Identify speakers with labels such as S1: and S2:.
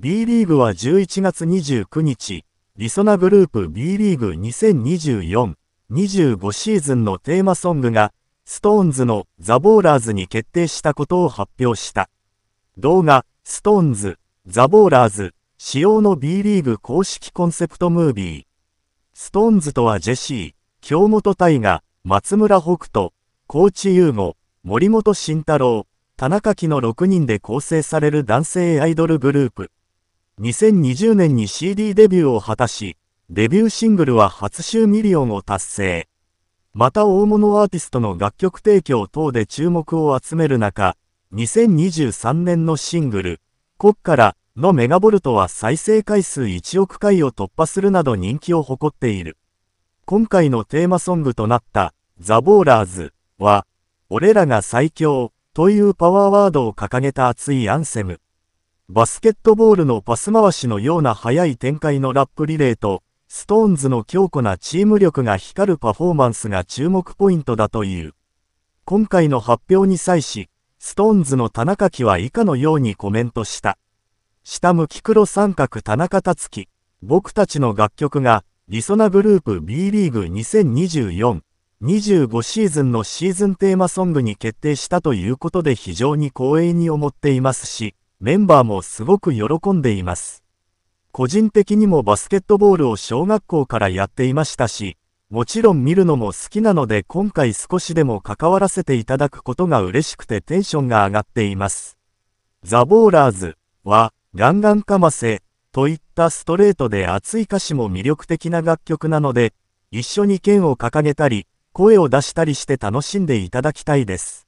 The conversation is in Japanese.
S1: B リーグは11月29日、リソナグループ B リーグ2024-25シーズンのテーマソングが、ストーンズのザ・ボーラーズに決定したことを発表した。動画、ストーンズ、ザ・ボーラーズ、仕様の B リーグ公式コンセプトムービー。ストーンズとはジェシー、京本大河、松村北斗、高知優吾、森本慎太郎、田中希の6人で構成される男性アイドルグループ。2020年に CD デビューを果たし、デビューシングルは初週ミリオンを達成。また大物アーティストの楽曲提供等で注目を集める中、2023年のシングル、国からのメガボルトは再生回数1億回を突破するなど人気を誇っている。今回のテーマソングとなった、ザ・ボーラーズは、俺らが最強というパワーワードを掲げた熱いアンセム。バスケットボールのパス回しのような速い展開のラップリレーと、ストーンズの強固なチーム力が光るパフォーマンスが注目ポイントだという。今回の発表に際し、ストーンズの田中樹は以下のようにコメントした。下向き黒三角田中達樹、僕たちの楽曲が、リソナグループ B リーグ2024、25シーズンのシーズンテーマソングに決定したということで非常に光栄に思っていますし、メンバーもすごく喜んでいます。個人的にもバスケットボールを小学校からやっていましたし、もちろん見るのも好きなので今回少しでも関わらせていただくことが嬉しくてテンションが上がっています。ザ・ボーラーズは、ガンガンかませ、といったストレートで熱い歌詞も魅力的な楽曲なので、一緒に剣を掲げたり、声を出したりして楽しんでいただきたいです。